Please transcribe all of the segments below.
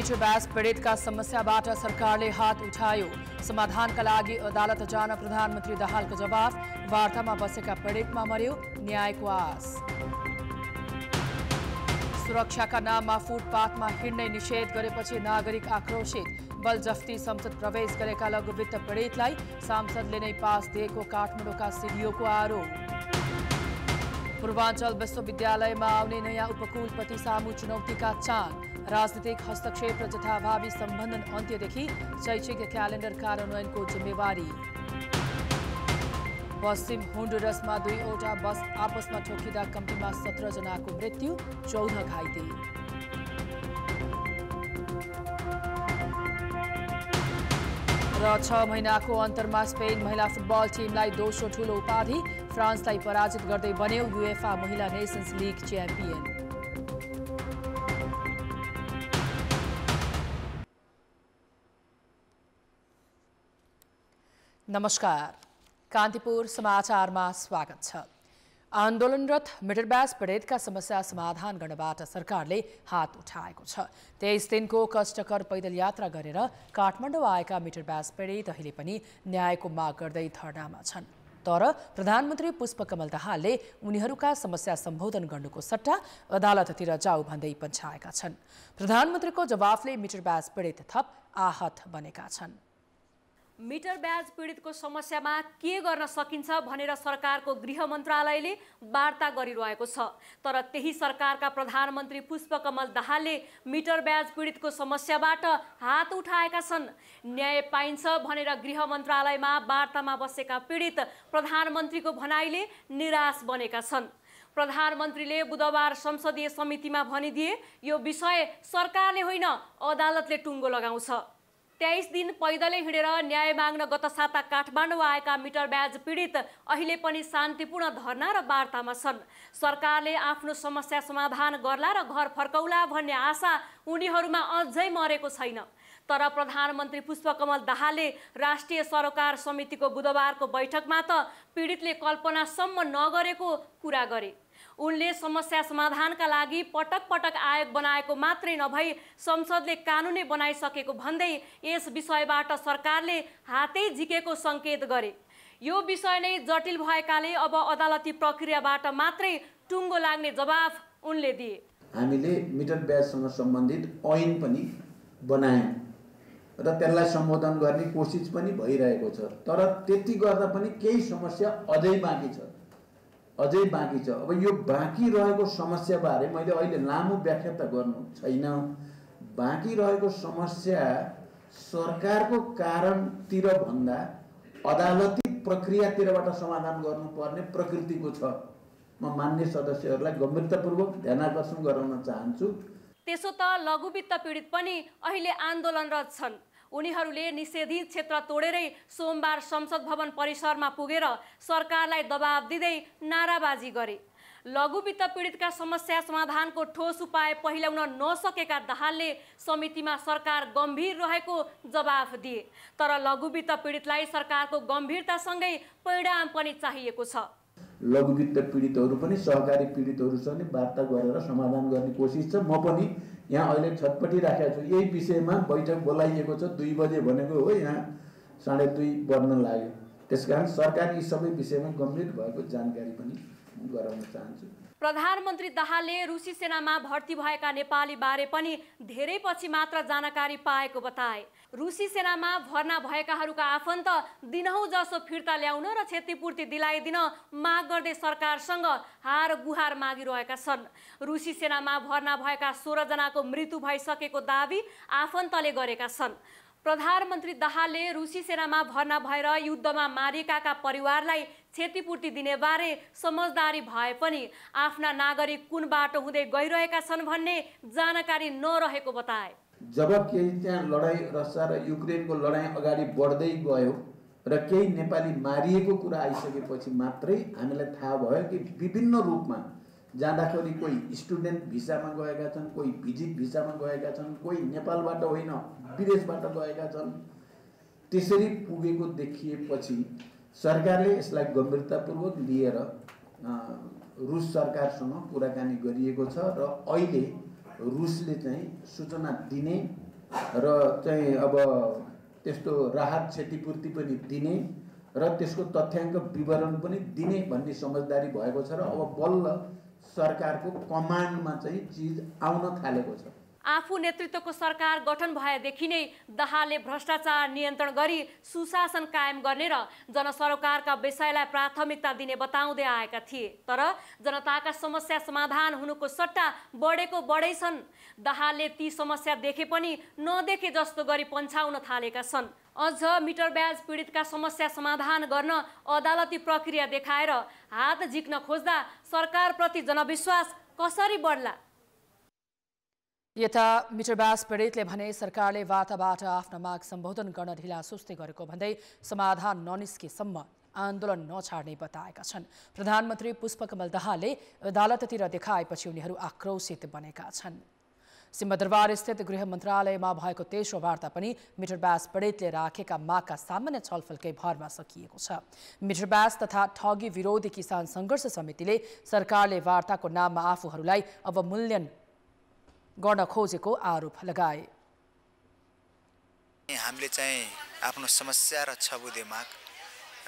metre bash पीडितका समस्याबाट सरकारले हात उठायो समाधानका लागि अदालत जान प्रधानमन्त्री दाहालको जवाफ वार्तामा बसेका पीडितमा मर्यो न्यायको आश सुरक्षाका नाममा फुटपाथमा हिँड्ने निषेध गरेपछि नागरिक आक्रोशित जफ्ती संसद प्रवेश गरेका लघुवित्त पीडितलाई सांसदले नै पास दिएको काठमाडौँका सिडिओको आरोप पूर्वाञ्चल विश्वविद्यालयमा आउने नयाँ उपकुलपति सामु चुनौतीका चाँद राजनीतिक हस्तक्षेप र जथाभावी सम्बन्धन अन्त्यदेखि शैक्षिक क्यालेण्डर कार्यान्वयनको जिम्मेवारी पश्चिम हुन्डुरसमा दुईवटा बस आपसमा ठोकिँदा कम्तीमा जनाको मृत्यु चौध घाइते र छ महिनाको अन्तरमा स्पेन महिला फुटबल टिमलाई दोस्रो ठूलो उपाधि फ्रान्सलाई पराजित गर्दै बन्यो युएफा महिला नेसन्स लिग च्याम्पियन नमस्कार कान्तिपुर समाचारमा स्वागत छ आन्दोलनरत मिडरब्यास पीडितका समस्या समाधान गर्नबाट सरकारले हात उठाएको छ तेइस दिनको कष्टकर पैदल यात्रा गरेर काठमाडौँ आएका मिटरब्यास पीडित अहिले पनि न्यायको माग गर्दै धरनामा छन् तर प्रधानमन्त्री पुष्पकमल दाहालले उनीहरूका समस्या सम्बोधन गर्नुको सट्टा अदालततिर जाऊ भन्दै पन्छाएका छन् प्रधानमन्त्रीको जवाफले मिटरब्यास पीडित थप आहत बनेका छन् मिटर ब्याज पीडितको समस्यामा के गर्न सकिन्छ भनेर सरकारको गृह मन्त्रालयले वार्ता गरिरहेको छ तर त्यही सरकारका प्रधानमन्त्री पुष्पकमल दाहालले मिटर ब्याज पीडितको समस्याबाट हात उठाएका छन् न्याय पाइन्छ भनेर गृह मन्त्रालयमा वार्तामा बसेका पीडित प्रधानमन्त्रीको भनाइले निराश बनेका छन् प्रधानमन्त्रीले बुधबार संसदीय समितिमा भनिदिए यो विषय सरकारले होइन अदालतले टुङ्गो लगाउँछ तेइस दिन पैदलै हिँडेर न्याय माग्न गत साता काठमाडौँ आएका मिटर ब्याज पीडित अहिले पनि शान्तिपूर्ण धरना र वार्तामा छन् सरकारले आफ्नो समस्या समाधान गर्ला र घर फर्काउला भन्ने आशा उनीहरूमा अझै मरेको छैन तर प्रधानमन्त्री पुष्पकमल दाहालले राष्ट्रिय सरोकार समितिको बुधबारको बैठकमा त पीडितले कल्पनासम्म नगरेको कुरा गरे उनले समस्या समाधानका लागि पटक पटक आयोग बनाएको मात्रै नभई संसदले कानुनै बनाइसकेको भन्दै यस विषयबाट सरकारले हातै झिकेको सङ्केत गरे यो विषय नै जटिल भएकाले अब अदालती प्रक्रियाबाट मात्रै टुङ्गो लाग्ने जवाफ उनले दिए हामीले मिटर ब्याजसँग सम्बन्धित ऐन पनि बनायौँ र त्यसलाई सम्बोधन गर्ने कोसिस पनि भइरहेको छ तर त्यति गर्दा पनि केही समस्या अझै बाँकी छ अझै बाँकी छ अब यो बाँकी रहेको समस्याबारे मैले अहिले लामो व्याख्या त गर्नु छैन बाँकी रहेको समस्या सरकारको कारणतिर भन्दा अदालती प्रक्रियातिरबाट समाधान गर्नुपर्ने प्रकृतिको छ म मान्य सदस्यहरूलाई गम्भीरतापूर्वक ध्यान आकर्षण गराउन चाहन्छु त्यसो त लघुवित्त पीडित पनि अहिले आन्दोलनरत छन् उनीहरूले निषेधित क्षेत्र तोडेरै सोमबार संसद भवन परिसरमा पुगेर सरकारलाई दबाब दिँदै नाराबाजी गरे लघु वित्त पीडितका समस्या समाधानको ठोस उपाय पहिल्याउन नसकेका दाहालले समितिमा सरकार गम्भीर रहेको जवाफ दिए तर लघु वित्त पीडितलाई सरकारको गम्भीरतासँगै परिणाम पनि चाहिएको छ लघुवित्त वित्त पीडितहरू पनि सहकारी पीडितहरूसँग वार्ता गरेर समाधान गर्ने कोसिस छ म पनि यहाँ अहिले राखेको छु यही विषयमा बैठक बोलाइएको छ दुई बजे भनेको हो यहाँ साढे दुई बन्न लाग्यो त्यस कारण सरकार यी सबै विषयमा गम्भीर भएको जानकारी पनि गराउन चाहन्छु प्रधानमन्त्री दाहालले रुसी सेनामा भर्ती भएका नेपालीबारे पनि धेरै पछि मात्र जानकारी पाएको बताए रुसी सेनामा भर्ना भएकाहरूका आफन्त दिनहौँ जसो फिर्ता ल्याउन र क्षतिपूर्ति दिलाइदिन माग गर्दै सरकारसँग हार गुहार मागिरहेका छन् रुसी सेनामा भर्ना भएका सोह्रजनाको मृत्यु भइसकेको दावी आफन्तले गरेका छन् प्रधानमन्त्री दाहालले रुसी सेनामा भर्ना भएर युद्धमा मारिएकाका परिवारलाई क्षतिपूर्ति दिने बारे समझदारी भए पनि आफ्ना नागरिक कुन बाटो हुँदै गइरहेका छन् भन्ने जानकारी नरहेको बताए जब केही त्यहाँ लडाइँ रसा र युक्रेनको लडाइँ अगाडि बढ्दै गयो र केही नेपाली मारिएको कुरा आइसकेपछि मात्रै हामीलाई थाहा भयो कि विभिन्न रूपमा जाँदाखेरि कोही स्टुडेन्ट भिसामा गएका छन् कोही भिजिट भिसामा गएका छन् कोही नेपालबाट होइन विदेशबाट गएका छन् त्यसरी पुगेको देखिएपछि सरकारले यसलाई गम्भीरतापूर्वक लिएर रुस सरकारसँग कुराकानी गरिएको छ र अहिले रुसले चाहिँ सूचना दिने र चाहिँ अब त्यस्तो राहत क्षतिपूर्ति पनि दिने र त्यसको तथ्याङ्क विवरण पनि दिने भन्ने समझदारी भएको छ र अब बल्ल सरकारको कमान्डमा चाहिँ चिज आउन थालेको छ आफू नेतृत्वको सरकार गठन भएदेखि नै दाहालले भ्रष्टाचार नियन्त्रण गरी सुशासन कायम गर्ने र जनसरोकारका विषयलाई प्राथमिकता दिने बताउँदै आएका थिए तर जनताका समस्या समाधान हुनुको सट्टा बढेको बढै छन् दाहालले ती समस्या देखे पनि नदेखे जस्तो गरी पन्छाउन थालेका छन् अझ मिटर ब्याज पीडितका समस्या समाधान गर्न अदालती प्रक्रिया देखाएर हात झिक्न खोज्दा सरकारप्रति जनविश्वास कसरी बढ्ला यता मिटर ब्यास पीडितले भने सरकारले वार्ताबाट आफ्नो माग सम्बोधन गर्न ढिला सुस्ती गरेको भन्दै समाधान ननिस्केसम्म आन्दोलन नछाड्ने बताएका छन् प्रधानमन्त्री पुष्पकमल दाहालले अदालततिर देखाएपछि उनीहरू आक्रोशित बनेका छन् सिंहदरबारस्थित गृह मन्त्रालयमा भएको तेस्रो वार्ता पनि मिटर ब्यास पीडितले राखेका मागका सामान्य छलफलकै भरमा सकिएको छ मिटर ब्यास तथा ठगी विरोधी किसान सङ्घर्ष समितिले सरकारले वार्ताको नाममा आफूहरूलाई अवमूल्यन गर्न खोजेको आरोप लगाए हामीले चाहिँ आफ्नो समस्या र छबुदे माग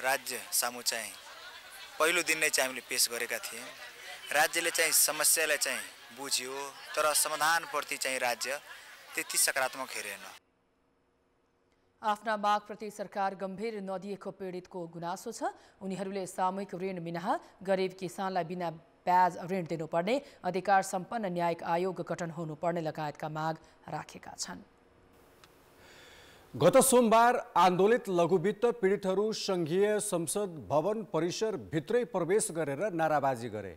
राज्य सामु चाहिँ पहिलो दिन नै चाहिँ हामीले पेस गरेका थियौँ राज्यले चाहिँ समस्यालाई चाहिँ बुझ्यो तर समाधानप्रति चाहिँ राज्य त्यति सकारात्मक हेरेन आफ्ना मागप्रति सरकार गम्भीर नदिएको पीडितको गुनासो छ उनीहरूले सामूहिक ऋण मिनाह गरिब किसानलाई बिना ब्याज ऋण दिनुपर्ने अधिकार सम्पन्न न्यायिक आयोग गठन हुनुपर्ने लगायतका माग राखेका छन् गत सोमबार आन्दोलित लघुवित्त पीडितहरू सङ्घीय संसद भवन परिसरभित्रै प्रवेश गरेर नाराबाजी गरे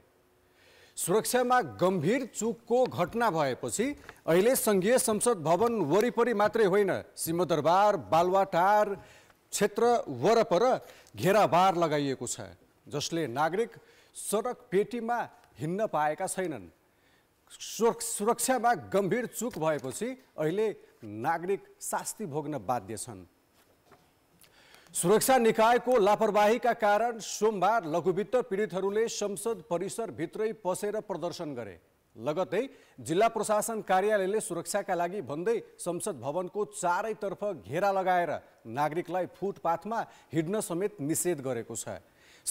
सुरक्षामा गम्भीर चुकको घटना भएपछि अहिले सङ्घीय संसद भवन वरिपरि मात्रै होइन सिंहदरबार बालुवाटार क्षेत्र वरपर घेराबार लगाइएको छ जसले नागरिक सडक पेटीमा हिँड्न पाएका छैनन् सुरक्षामा गम्भीर चुक भएपछि अहिले नागरिक शास्ति भोग्न बाध्य छन् सुरक्षा निकायको लापरवाहीका कारण सोमबार लघुवित्त पीडितहरूले संसद परिसरभित्रै पसेर प्रदर्शन गरे लगतै जिल्ला प्रशासन कार्यालयले सुरक्षाका लागि भन्दै संसद भवनको चारैतर्फ घेरा लगाएर नागरिकलाई फुटपाथमा हिँड्न समेत निषेध गरेको छ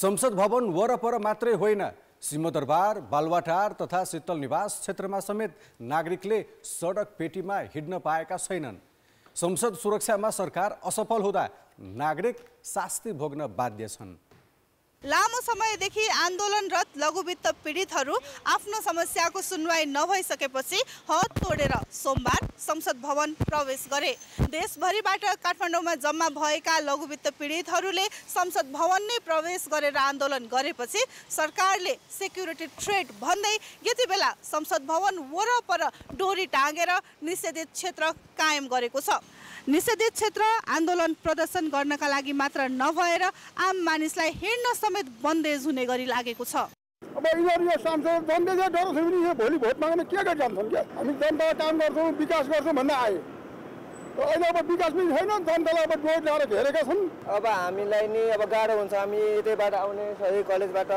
संसद भवन वरपर मात्रै होइन सिंहदरबार बालवाटार तथा शीतल निवास क्षेत्रमा समेत नागरिकले सडक पेटीमा हिँड्न पाएका छैनन् संसद सुरक्षामा सरकार असफल हुँदा नागरिक शास्ति भोग्न बाध्य छन् लामो समयदेखि आन्दोलनरत लघुवित्त पीडितहरू आफ्नो समस्याको सुनवाई नभइसकेपछि हद तोडेर सोमबार संसद भवन प्रवेश गरे देशभरिबाट काठमाडौँमा जम्मा भएका लघुवित्त पीडितहरूले संसद भवन नै प्रवेश गरेर आन्दोलन गरेपछि सरकारले सेक्युरिटी थ्रेड भन्दै यति बेला संसद भवन वरपर डोरी टाँगेर निषेधित क्षेत्र कायम गरेको छ निषेधित क्षेत्र आन्दोलन प्रदर्शन गर्नका लागि मात्र नभएर आम मानिसलाई हिँड्न समेत बन्देज हुने गरी लागेको छ अब यिनीहरू यो सांसद बन्देज डराउँछ भने यो भोलि भोट माग्न के गरेर जान्छन् क्या हामी जनतालाई काम गर्छौँ विकास गर्छौँ भन्दा आए अहिले अब विकास पनि छैन जनतालाई अब डोट ल्याएर घेरेका छन् अब हामीलाई नि अब गाह्रो हुन्छ हामी यतैबाट आउने सधैँ कलेजबाट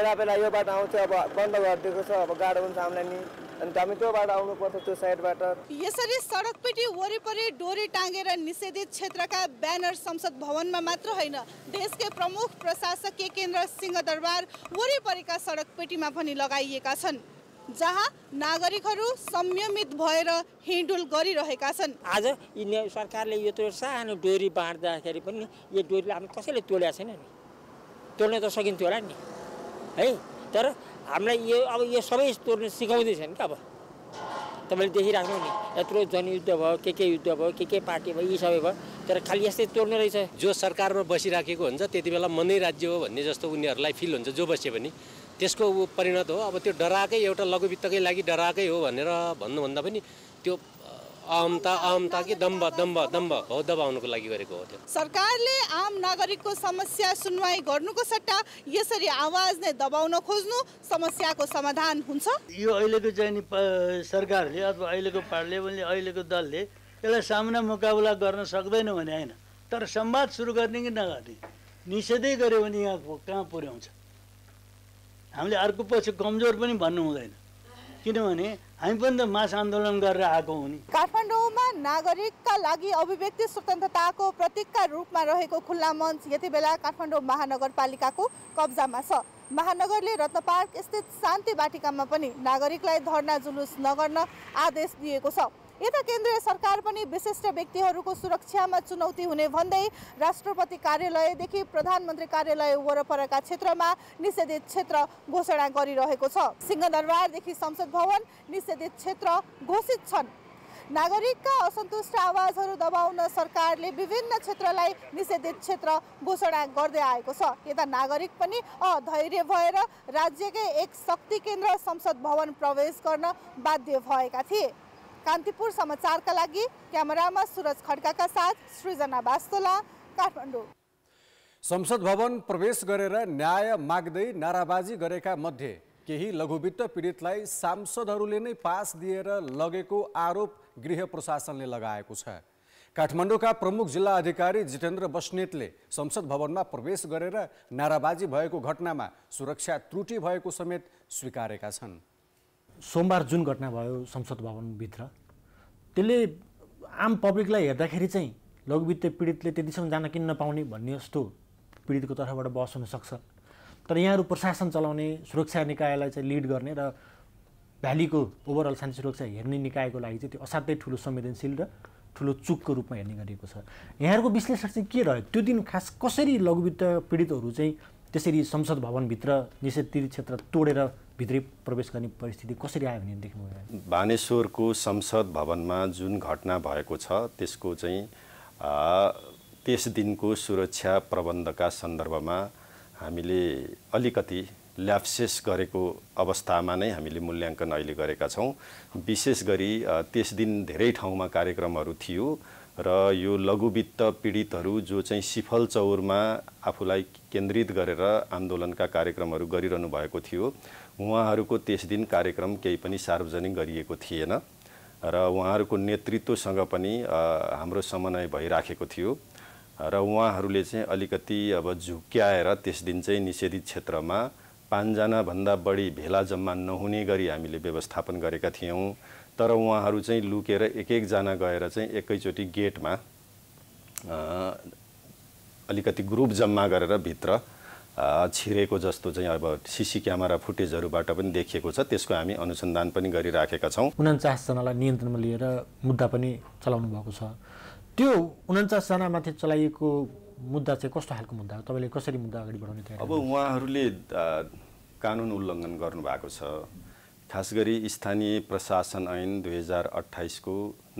बेला बेला यो बाटो आउँछ अब बन्द गरिदिएको छ अब गाह्रो हुन्छ हामीलाई नि अनि धामितोबाट आउनुपर्छ त्यो साइडबाट यसरी सडकपिटी वरिपरि डोरी टाँगेर निषेधित क्षेत्रका ब्यानर संसद भवनमा मात्र होइन देशकै प्रमुख प्रशासकीय केन्द्र सिंहदरबार वरिपरिका सडकपिटीमा पनि लगाइएका छन् जहाँ नागरिकहरू संयमित भएर हिँडुल गरिरहेका छन् आज यी सरकारले यो त्यो सानो डोरी बाँड्दाखेरि पनि यो डोरीलाई हामी कसैले तोडेको छैन नि तोड्न त सकिन्थ्यो होला नि है तर हामीलाई यो अब यो सबै तोर्नु नि क्या अब तपाईँले देखिराख्नु नि यत्रो जनयुद्ध भयो के के युद्ध भयो के के पार्टी भयो यी सबै भयो तर खालि यस्तै तोड्ने रहेछ जो सरकारमा बसिराखेको हुन्छ त्यति बेला मनै राज्य हो भन्ने जस्तो उनीहरूलाई फिल हुन्छ जो बस्यो भने त्यसको परिणत हो अब त्यो डराएकै एउटा लघुवित्तकै लागि डराएकै हो भनेर भन्नुभन्दा पनि त्यो आमता आमता कि दम्ब दम्ब दम्ब हो दबाउनुको लागि गरेको हो त्यो सरकारले आम नागरिकको समस्या सुनवाई गर्नुको सट्टा यसरी आवाज नै दबाउन खोज्नु समस्याको समाधान हुन्छ यो अहिलेको चाहिँ सरकारले अथवा अहिलेको पार्लियामेन्टले अहिलेको दलले यसलाई सामना मुकाबला गर्न सक्दैन भने होइन तर संवाद सुरु गर्ने कि नगर्ने निषेधै गर्यो भने यहाँ कहाँ पुर्याउँछ हामीले अर्को पछि कमजोर पनि भन्नु हुँदैन किनभने हामी पनि त मास आन्दोलन गरेर आएको हो नि काठमाडौँमा नागरिकका लागि अभिव्यक्ति स्वतन्त्रताको प्रतीकका रूपमा रहेको खुल्ला मञ्च यति बेला काठमाडौँ महानगरपालिकाको कब्जामा छ महानगरले रत्नपार्क स्थित शान्ति वाटिकामा पनि नागरिकलाई धर्ना जुलुस नगर्न आदेश दिएको छ यता केन्द्रीय सरकार पनि विशिष्ट व्यक्तिहरूको सुरक्षामा चुनौती हुने भन्दै राष्ट्रपति कार्यालयदेखि प्रधानमन्त्री कार्यालय वरपरका क्षेत्रमा निषेधित क्षेत्र घोषणा गरिरहेको छ सिंहदरबारदेखि संसद भवन निषेधित क्षेत्र घोषित छन् नागरिकका असन्तुष्ट आवाजहरू दबाउन सरकारले विभिन्न क्षेत्रलाई निषेधित क्षेत्र घोषणा गर्दै आएको छ यता नागरिक पनि अधैर्य भएर राज्यकै एक शक्ति केन्द्र संसद भवन प्रवेश गर्न बाध्य भएका थिए कान्तिपुर समाचारका लागि क्यामेरामा सुरज खड्काका साथ सृजना बास्तोला काठमाडौँ संसद भवन प्रवेश गरेर न्याय माग्दै नाराबाजी गरेका मध्ये केही लघुवित्त पीडितलाई सांसदहरूले नै पास दिएर लगेको आरोप गृह प्रशासनले लगाएको छ काठमाडौँका प्रमुख जिल्ला अधिकारी जितेन्द्र बस्नेतले संसद भवनमा प्रवेश गरेर नाराबाजी भएको घटनामा सुरक्षा त्रुटि भएको समेत स्वीकारेका छन् सोमबार जुन घटना भयो संसद भवनभित्र त्यसले आम पब्लिकलाई हेर्दाखेरि चाहिँ लघुवित्त पीडितले त्यतिसम्म जान किन नपाउने भन्ने जस्तो पीडितको तर्फबाट बहस हुनसक्छ तर यहाँहरू प्रशासन चलाउने सुरक्षा निकायलाई चाहिँ लिड गर्ने र भ्यालीको ओभरअल शान्ति सुरक्षा हेर्ने निकायको लागि चाहिँ त्यो असाध्यै ठुलो संवेदनशील र ठुलो चुकको रूपमा हेर्ने गरिएको छ यहाँहरूको विश्लेषण चाहिँ के रह्यो त्यो दिन खास कसरी लघुवित्त पीडितहरू चाहिँ त्यसरी संसद भवनभित्र निषेध क्षेत्र तोडेर भित्रै प्रवेश गर्ने परिस्थिति कसरी आयो भने देख्नु भानेश्वरको संसद भवनमा जुन घटना भएको छ त्यसको चाहिँ त्यस दिनको सुरक्षा प्रबन्धका सन्दर्भमा हामीले अलिकति ल्याप्सेस गरेको अवस्थामा नै हामीले मूल्याङ्कन अहिले गरेका छौँ विशेष गरी त्यस दिन धेरै ठाउँमा कार्यक्रमहरू थियो र यो लघुवित्त पीडितहरू जो चाहिँ सिफल चौरमा आफूलाई केन्द्रित गरेर आन्दोलनका कार्यक्रमहरू गरिरहनु भएको थियो उहाँहरूको त्यस दिन कार्यक्रम केही पनि सार्वजनिक गरिएको थिएन र उहाँहरूको नेतृत्वसँग पनि हाम्रो समन्वय भइराखेको थियो र उहाँहरूले चाहिँ अलिकति अब झुक्क्याएर त्यस दिन चाहिँ निषेधित क्षेत्रमा पाँचजनाभन्दा बढी भेला जम्मा नहुने गरी हामीले व्यवस्थापन गरेका थियौँ तर उहाँहरू चाहिँ लुकेर एक एकजना गएर चाहिँ एकैचोटि गेटमा अलिकति ग्रुप जम्मा गरेर भित्र छिरेको जस्तो चाहिँ अब सिसी क्यामेरा फुटेजहरूबाट पनि देखिएको छ त्यसको हामी अनुसन्धान पनि गरिराखेका छौँ उन्चासजनालाई नियन्त्रणमा लिएर मुद्दा पनि चलाउनु भएको छ त्यो उन्चासजनामाथि चलाइएको मुद्दा चाहिँ कस्तो खालको मुद्दा हो तपाईँले कसरी मुद्दा अगाडि बढाउने अब उहाँहरूले कानुन उल्लङ्घन गर्नुभएको छ खास गरी स्थानीय प्रशासन ऐन दुई हजार अठाइसको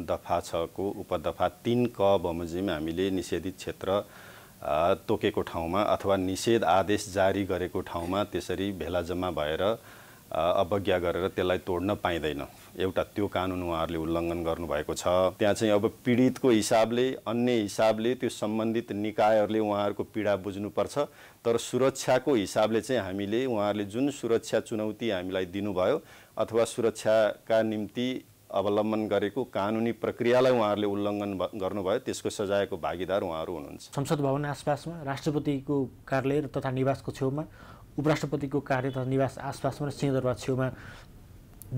दफा छको उपदफा तिन क बमोजिम हामीले निषेधित क्षेत्र तोकेको ठाउँमा अथवा निषेध आदेश जारी गरेको ठाउँमा त्यसरी भेला जम्मा भएर अवज्ञा गरेर त्यसलाई तोड्न पाइँदैन एउटा त्यो कानुन उहाँहरूले उल्लङ्घन गर्नुभएको छ त्यहाँ चाहिँ अब पीडितको हिसाबले अन्य हिसाबले त्यो सम्बन्धित निकायहरूले उहाँहरूको पीडा बुझ्नुपर्छ तर सुरक्षाको हिसाबले चाहिँ हामीले उहाँहरूले जुन सुरक्षा चुनौती हामीलाई दिनुभयो अथवा सुरक्षाका निम्ति अवलम्बन गरेको कानुनी प्रक्रियालाई उहाँहरूले उल्लङ्घन गर्नुभयो त्यसको सजायको भागीदार उहाँहरू हुनुहुन्छ संसद भवन आसपासमा राष्ट्रपतिको कार्यालय तथा निवासको छेउमा उपराष्ट्रपतिको कार्य तथा निवास आसपासमा र सिंहदरबार छेउमा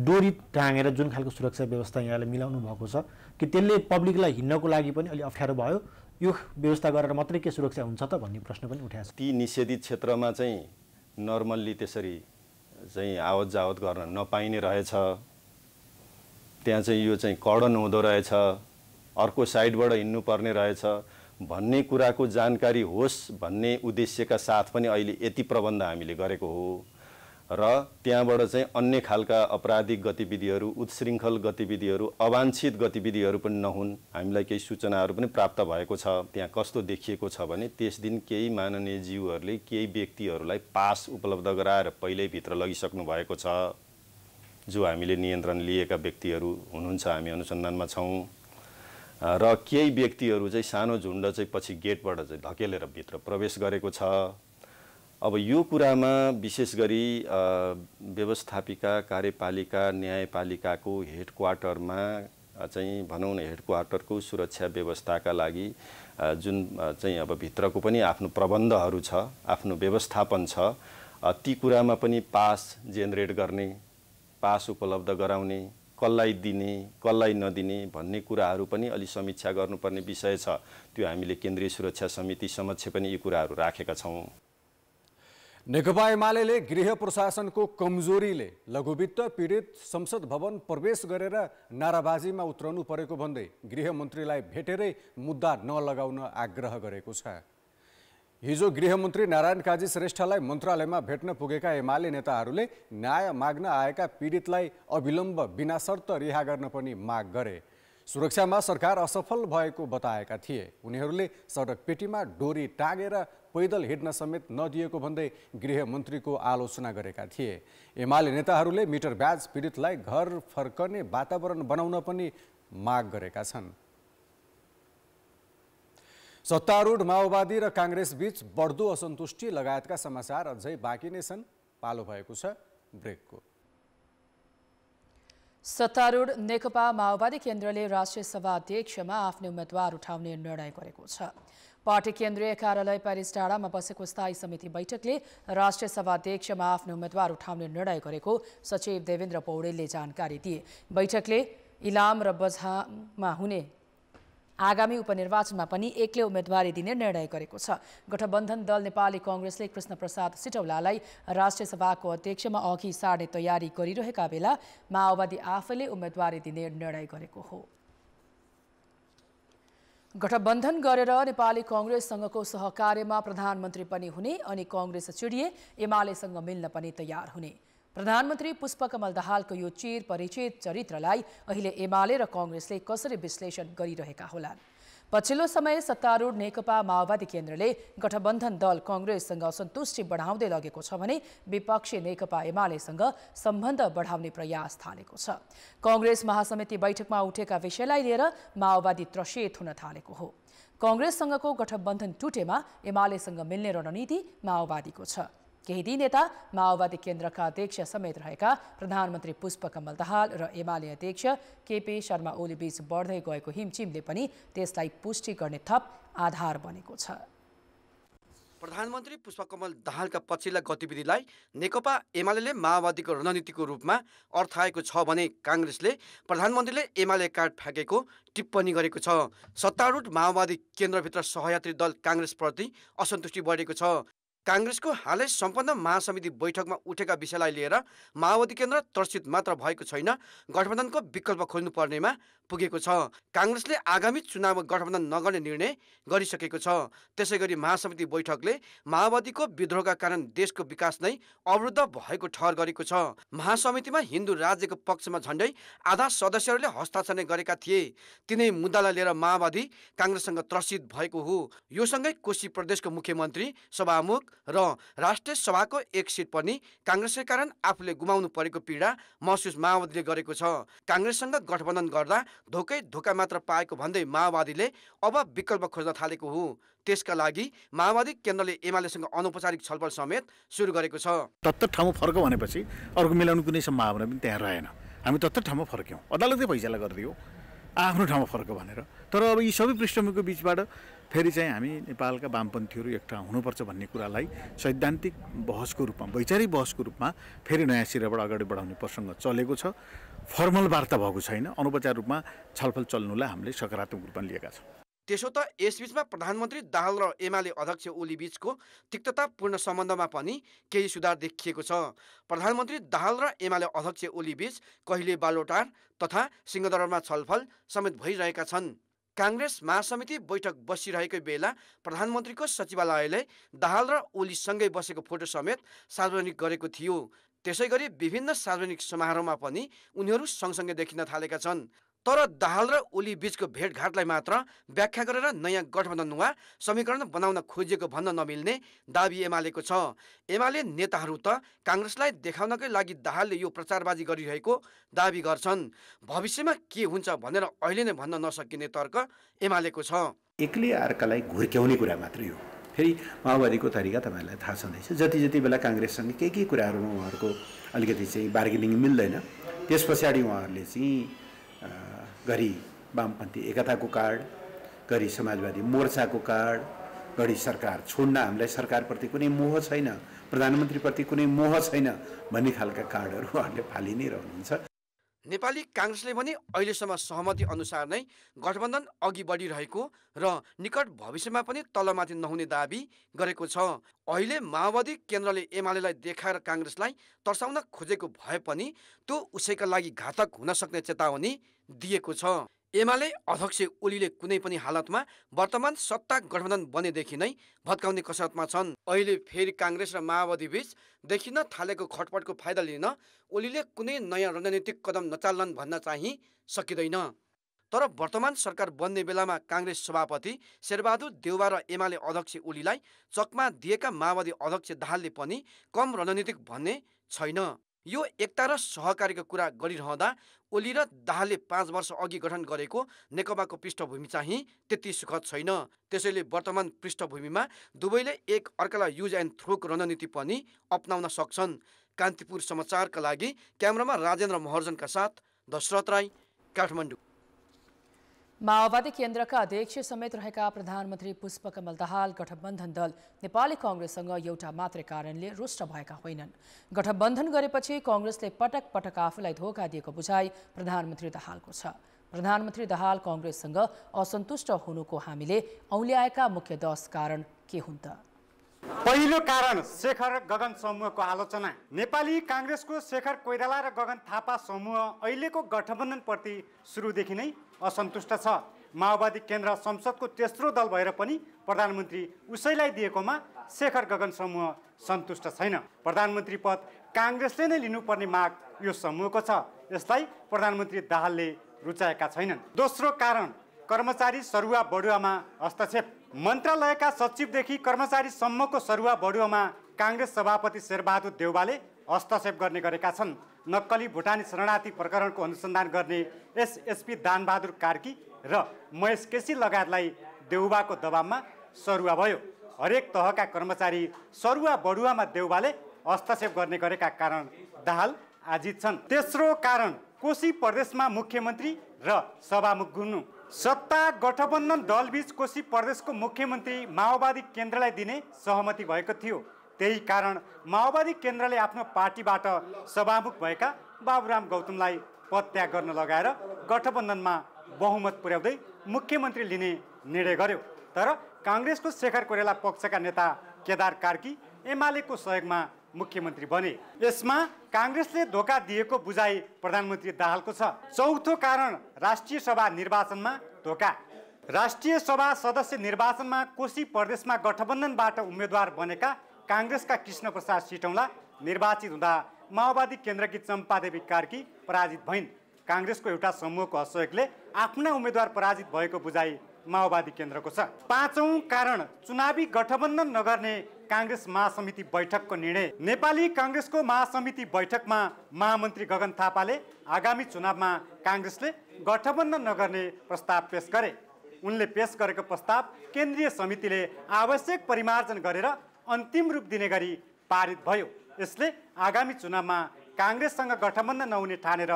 डोरी टाँगेर जुन खालको सुरक्षा व्यवस्था यहाँले मिलाउनु भएको छ कि त्यसले पब्लिकलाई हिँड्नको लागि पनि अलिक अप्ठ्यारो भयो यो व्यवस्था गरेर मात्रै के सुरक्षा हुन्छ त भन्ने प्रश्न पनि उठाएको छ ती निषेधित क्षेत्रमा चाहिँ नर्मल्ली त्यसरी चाहिँ आवत जावत गर्न नपाइने रहेछ त्यहाँ चाहिँ यो चाहिँ कडन हुँदो रहेछ अर्को साइडबाट हिँड्नुपर्ने रहेछ भन्ने कुराको जानकारी होस् भन्ने उद्देश्यका साथ पनि अहिले यति प्रबन्ध हामीले गरेको हो र त्यहाँबाट चाहिँ अन्य खालका अपराधिक गतिविधिहरू उत्शृङ्खल गतिविधिहरू अवाञ्छित गतिविधिहरू पनि नहुन् हामीलाई केही सूचनाहरू पनि प्राप्त भएको छ त्यहाँ कस्तो देखिएको छ भने त्यस दिन केही माननीय जीवहरूले केही व्यक्तिहरूलाई पास उपलब्ध गराएर भित्र लगिसक्नु भएको छ जो हामीले नियन्त्रण लिएका व्यक्तिहरू हुनुहुन्छ हामी अनुसन्धानमा छौँ र केही व्यक्तिहरू चाहिँ सानो झुन्ड चाहिँ पछि गेटबाट चाहिँ धकेलेर भित्र प्रवेश गरेको छ अब यो कुरामा विशेष गरी व्यवस्थापिका कार्यपालिका न्यायपालिकाको हेडक्वार्टरमा चाहिँ भनौँ न हेडक्वार्टरको सुरक्षा व्यवस्थाका लागि जुन चाहिँ अब भित्रको पनि आफ्नो प्रबन्धहरू छ आफ्नो व्यवस्थापन छ ती कुरामा पनि पास जेनेरेट गर्ने पास उपलब्ध गराउने कसलाई दिने कसलाई नदिने भन्ने कुराहरू पनि अलि समीक्षा गर्नुपर्ने विषय छ त्यो हामीले केन्द्रीय सुरक्षा समिति समक्ष पनि यी कुराहरू राखेका छौँ नेकपा एमाले गृह प्रशासनको कमजोरीले लघुवित्त पीडित संसद भवन प्रवेश गरेर नाराबाजीमा उत्रनु परेको भन्दै गृहमन्त्रीलाई भेटेरै मुद्दा नलगाउन आग्रह गरेको छ हिजो गृहमन्त्री नारायण काजी श्रेष्ठलाई मन्त्रालयमा भेट्न पुगेका एमाले नेताहरूले न्याय माग्न आएका पीडितलाई अविलम्ब बिना शर्त रिहा गर्न पनि माग गरे सुरक्षामा सरकार असफल भएको बताएका थिए उनीहरूले सडक पेटीमा डोरी टाँगेर पैदल हिँड्न समेत नदिएको भन्दै गृहमन्त्रीको आलोचना गरेका थिए एमाले नेताहरूले मिटर ब्याज पीडितलाई घर फर्कने वातावरण बनाउन पनि माग गरेका छन् सत्तारूढ माओवादी र बीच बढ्दो असन्तुष्टि लगायतका समाचार अझै बाँकी नै छन् पालो भएको छ ब्रेकको सत्तारूढ नेकपा माओवादी केन्द्रले राष्ट्रिय सभा अध्यक्षमा आफ्नो उम्मेद्वार उठाउने निर्णय गरेको छ पार्टी केन्द्रीय कार्यालय प्यारिस टाढामा बसेको स्थायी समिति बैठकले राष्ट्रिय सभा अध्यक्षमा आफ्नो उम्मेद्वार उठाउने निर्णय गरेको सचिव देवेन्द्र पौडेलले जानकारी दिए बैठकले इलाम र बझाङमा हुने आगामी उपनिर्वाचनमा पनि एक्लै उम्मेद्वारी दिने निर्णय गरेको छ गठबन्धन दल नेपाली कङ्ग्रेसले कृष्ण प्रसाद सिटौलालाई राष्ट्रिय सभाको अध्यक्षमा अघि सार्ने तयारी गरिरहेका बेला माओवादी आफैले उम्मेद्वारी दिने निर्णय गरेको हो गठबन्धन गरेर नेपाली कङ्ग्रेससँगको सहकार्यमा प्रधानमन्त्री पनि हुने अनि कङ्ग्रेस चिडिए एमालेसँग मिल्न पनि तयार हुने प्रधानमन्त्री पुष्पकमल दाहालको यो चिर परिचित चरित्रलाई अहिले एमाले र कङ्ग्रेसले कसरी विश्लेषण गरिरहेका होलान् पछिल्लो समय सत्तारूढ नेकपा माओवादी केन्द्रले गठबन्धन दल कङ्ग्रेससँग असन्तुष्टि बढाउँदै लगेको छ भने विपक्षी नेकपा एमालेसँग सम्बन्ध बढाउने प्रयास थालेको छ कङ्ग्रेस महासमिति बैठकमा उठेका विषयलाई लिएर माओवादी त्रसित हुन थालेको हो कङ्ग्रेससँगको गठबन्धन टुटेमा एमालेसँग मिल्ने रणनीति माओवादीको छ केही दिन यता माओवादी केन्द्रका अध्यक्ष समेत रहेका प्रधानमन्त्री पुष्पकमल दाहाल र एमाले अध्यक्ष केपी शर्मा ओलीबीच बढ्दै गएको हिमचिमले पनि त्यसलाई पुष्टि गर्ने थप आधार बनेको छ प्रधानमन्त्री पुष्पकमल दाहालका पछिल्ला गतिविधिलाई नेकपा एमाले माओवादीको रणनीतिको रूपमा अर्थाएको छ भने काङ्ग्रेसले प्रधानमन्त्रीले एमाले कार्ड फ्याँकेको टिप्पणी गरेको छ सत्तारूढ माओवादी केन्द्रभित्र सहयात्री दल काङ्ग्रेसप्रति असन्तुष्टि बढेको छ काङ्ग्रेसको हालै सम्पन्न महासमिति बैठकमा उठेका विषयलाई लिएर माओवादी केन्द्र त्रसित मात्र भएको छैन गठबन्धनको विकल्प खोज्नु पर्नेमा पुगेको छ काङ्ग्रेसले आगामी चुनावमा गठबन्धन नगर्ने निर्णय गरिसकेको छ त्यसै गरी महासमिति बैठकले माओवादीको विद्रोहका कारण देशको विकास नै अवरुद्ध भएको ठहर गरेको छ महासमितिमा हिन्दू राज्यको पक्षमा झन्डै आधा सदस्यहरूले हस्ताक्षर नै गरेका थिए तिनै मुद्दालाई लिएर माओवादी काङ्ग्रेससँग त्रसित भएको हो यो सँगै कोशी प्रदेशको मुख्यमन्त्री सभामुख र राष्ट्रिय सभाको एक सिट पनि काङ्ग्रेसकै कारण आफूले गुमाउनु परेको पीडा महसुस माओवादीले गरेको छ काङ्ग्रेससँग गठबन्धन गर्दा धोकै धोका मात्र पाएको भन्दै माओवादीले अब विकल्प खोज्न थालेको हो त्यसका लागि माओवादी केन्द्रले एमालेसँग अनौपचारिक छलफल समेत सुरु गरेको छ तत्त ठाउँमा फर्क भनेपछि अर्को मिलाउनु कुनै सम्भावना पनि त्यहाँ रहेन हामी तत्त ठाउँमा फर्क्यौँ अदालतले फैसला गरिदियो आफ्नो ठाउँमा फर्क भनेर तर अब यी सबै पृष्ठभूमिको बिचबाट फेरि चाहिँ हामी नेपालका वामपन्थीहरू एकठा हुनुपर्छ भन्ने कुरालाई सैद्धान्तिक बहसको रूपमा वैचारिक बहसको रूपमा फेरि नयाँ सिराबाट अगाडि बढाउने प्रसङ्ग चलेको छ फर्मल वार्ता भएको छैन अनौपचारिक रूपमा छलफल चल्नुलाई हामीले सकारात्मक रूपमा लिएका छौँ त्यसो त यसबीचमा प्रधानमन्त्री दाहाल र एमाले अध्यक्ष ओली बीचको तिक्ततापूर्ण सम्बन्धमा पनि केही सुधार देखिएको छ प्रधानमन्त्री दाहाल र एमाले अध्यक्ष ओली बीच कहिले बालोटार तथा सिंहदरबारमा छलफल समेत भइरहेका छन् काङ्ग्रेस महासमिति बैठक बसिरहेको बेला प्रधानमन्त्रीको सचिवालयले दाहाल र ओलीसँगै बसेको फोटो समेत सार्वजनिक गरेको थियो त्यसै गरी विभिन्न सार्वजनिक समारोहमा पनि उनीहरू सँगसँगै देखिन थालेका छन् तर दाहाल र ओली बीचको भेटघाटलाई मात्र व्याख्या गरेर नयाँ गठबन्धन वा समीकरण बनाउन खोजिएको भन्न नमिल्ने दावी एमालेको छ एमाले नेताहरू त काङ्ग्रेसलाई देखाउनकै लागि दाहालले यो प्रचारबाजी गरिरहेको दावी गर्छन् भविष्यमा के हुन्छ भनेर अहिले नै भन्न नसकिने तर्क एमालेको छ एक्लै अर्कालाई घुर्क्याउने कुरा मात्रै हो फेरि माओवादीको तरिका तपाईँहरूलाई थाहा छँदैछ जति जति बेला काङ्ग्रेससँग के के कुराहरूमा उहाँहरूको अलिकति चाहिँ बार्गेनिङ मिल्दैन त्यस पछाडि उहाँहरूले चाहिँ गरी वामपन्थी एकताको कार्ड गरी समाजवादी मोर्चाको कार्ड गरी सरकार छोड्न हामीलाई सरकारप्रति कुनै मोह छैन प्रधानमन्त्रीप्रति कुनै मोह छैन भन्ने खालका कार्डहरू उहाँहरूले फालि नै रहनुहुन्छ नेपाली काङ्ग्रेसले भने अहिलेसम्म सहमति अनुसार नै गठबन्धन अघि बढिरहेको र निकट भविष्यमा पनि तलमाथि नहुने दावी गरेको छ अहिले माओवादी केन्द्रले एमालेलाई देखाएर काङ्ग्रेसलाई तर्साउन खोजेको भए पनि त्यो उसैका लागि घातक हुन सक्ने चेतावनी दिएको छ एमाले अध्यक्ष ओलीले कुनै पनि हालतमा वर्तमान सत्ता गठबन्धन बनेदेखि नै भत्काउने कसरतमा छन् अहिले फेरि काङ्ग्रेस र माओवादी बीच देखिन थालेको खटपटको फाइदा लिन ओलीले कुनै नयाँ रणनीतिक कदम नचाल्लन् भन्न चाहिँ सकिँदैन तर वर्तमान सरकार बन्ने बेलामा काङ्ग्रेस सभापति शेरबहादुर देउवा र एमाले अध्यक्ष ओलीलाई चकमा दिएका माओवादी अध्यक्ष दाहालले पनि कम रणनीतिक भन्ने छैन यो एकता र सहकारीको कुरा गरिरहँदा ओली र दाहालले पाँच वर्ष अघि गठन गरेको नेकपाको पृष्ठभूमि चाहिँ त्यति सुखद छैन त्यसैले वर्तमान पृष्ठभूमिमा दुवैले एक अर्कालाई युज एन्ड थ्रोक रणनीति पनि अप्नाउन सक्छन् कान्तिपुर समाचारका लागि क्यामरामा राजेन्द्र महर्जनका साथ दशरथ राई काठमाडौँ माओवादी केन्द्रका अध्यक्ष समेत रहेका प्रधानमन्त्री पुष्पकमल दाहाल गठबन्धन दल नेपाली कङ्ग्रेससँग एउटा मात्रै कारणले रुष्ट भएका होइनन् गठबन्धन गरेपछि कङ्ग्रेसले पटक पटक आफूलाई धोका दिएको बुझाइ प्रधानमन्त्री दाहालको छ प्रधानमन्त्री दाहाल कङ्ग्रेससँग असन्तुष्ट हुनुको हामीले औल्याएका मुख्य दस कारण के हुन् त पहिलो कारण शेखर गगन समूहको आलोचना नेपाली काङ्ग्रेसको शेखर कोइराला र गगन थापा समूह अहिलेको गठबन्धनप्रति सुरुदेखि नै असन्तुष्ट छ माओवादी केन्द्र संसदको तेस्रो दल भएर पनि प्रधानमन्त्री उसैलाई दिएकोमा शेखर गगन समूह सन्तुष्ट छैन प्रधानमन्त्री पद काङ्ग्रेसले नै लिनुपर्ने माग यो समूहको छ यसलाई प्रधानमन्त्री दाहालले रुचाएका छैनन् दोस्रो कारण कर्मचारी सरुवा बढुवामा हस्तक्षेप मन्त्रालयका सचिवदेखि कर्मचारीसम्मको सरुवा बढुवामा काङ्ग्रेस सभापति शेरबहादुर देउबाले हस्तक्षेप गर्ने गरेका छन् नक्कली भुटानी शरणार्थी प्रकरणको अनुसन्धान गर्ने एसएसपी दानबहादुर कार्की र महेश केसी लगायतलाई देउबाको दबावमा सरुवा भयो हरेक तहका कर्मचारी सरुवा बढुवामा देउबाले हस्तक्षेप गर्ने गरेका कारण दाहाल आजित छन् तेस्रो कारण कोशी प्रदेशमा मुख्यमन्त्री र सभामुख घुम्नु सत्ता गठबन्धन दलबीच कोशी प्रदेशको मुख्यमन्त्री माओवादी केन्द्रलाई दिने सहमति भएको थियो त्यही कारण माओवादी केन्द्रले आफ्नो पार्टीबाट सभामुख भएका बाबुराम गौतमलाई पदत्याग गर्न लगाएर गठबन्धनमा बहुमत पुर्याउँदै मुख्यमन्त्री लिने निर्णय गर्यो तर काङ्ग्रेसको शेखर कोरेला पक्षका नेता केदार कार्की एमालेको सहयोगमा मुख्यमन्त्री बने यसमा काङ्ग्रेसले धोका दिएको बुझाइ प्रधानमन्त्री दाहालको छ चौथो कारण राष्ट्रिय सभा निर्वाचनमा धोका राष्ट्रिय सभा सदस्य निर्वाचनमा कोशी प्रदेशमा गठबन्धनबाट उम्मेद्वार बनेका काङ्ग्रेसका कृष्ण प्रसाद सिटौँला निर्वाचित हुँदा माओवादी केन्द्रकी चम्पादेवी कार्की पराजित भइन् काङ्ग्रेसको एउटा समूहको असहयोगले आफ्ना उम्मेद्वार पराजित भएको बुझाइ माओवादी केन्द्रको छ पाँचौँ कारण चुनावी गठबन्धन नगर्ने काङ्ग्रेस महासमिति बैठकको निर्णय नेपाली काङ्ग्रेसको महासमिति बैठकमा महामन्त्री गगन थापाले आगामी चुनावमा काङ्ग्रेसले गठबन्धन नगर्ने प्रस्ताव पेश गरे उनले पेश गरेको प्रस्ताव केन्द्रीय समितिले आवश्यक परिमार्जन गरेर अन्तिम रूप दिने गरी पारित भयो यसले आगामी चुनावमा काङ्ग्रेससँग गठबन्धन नहुने ठानेर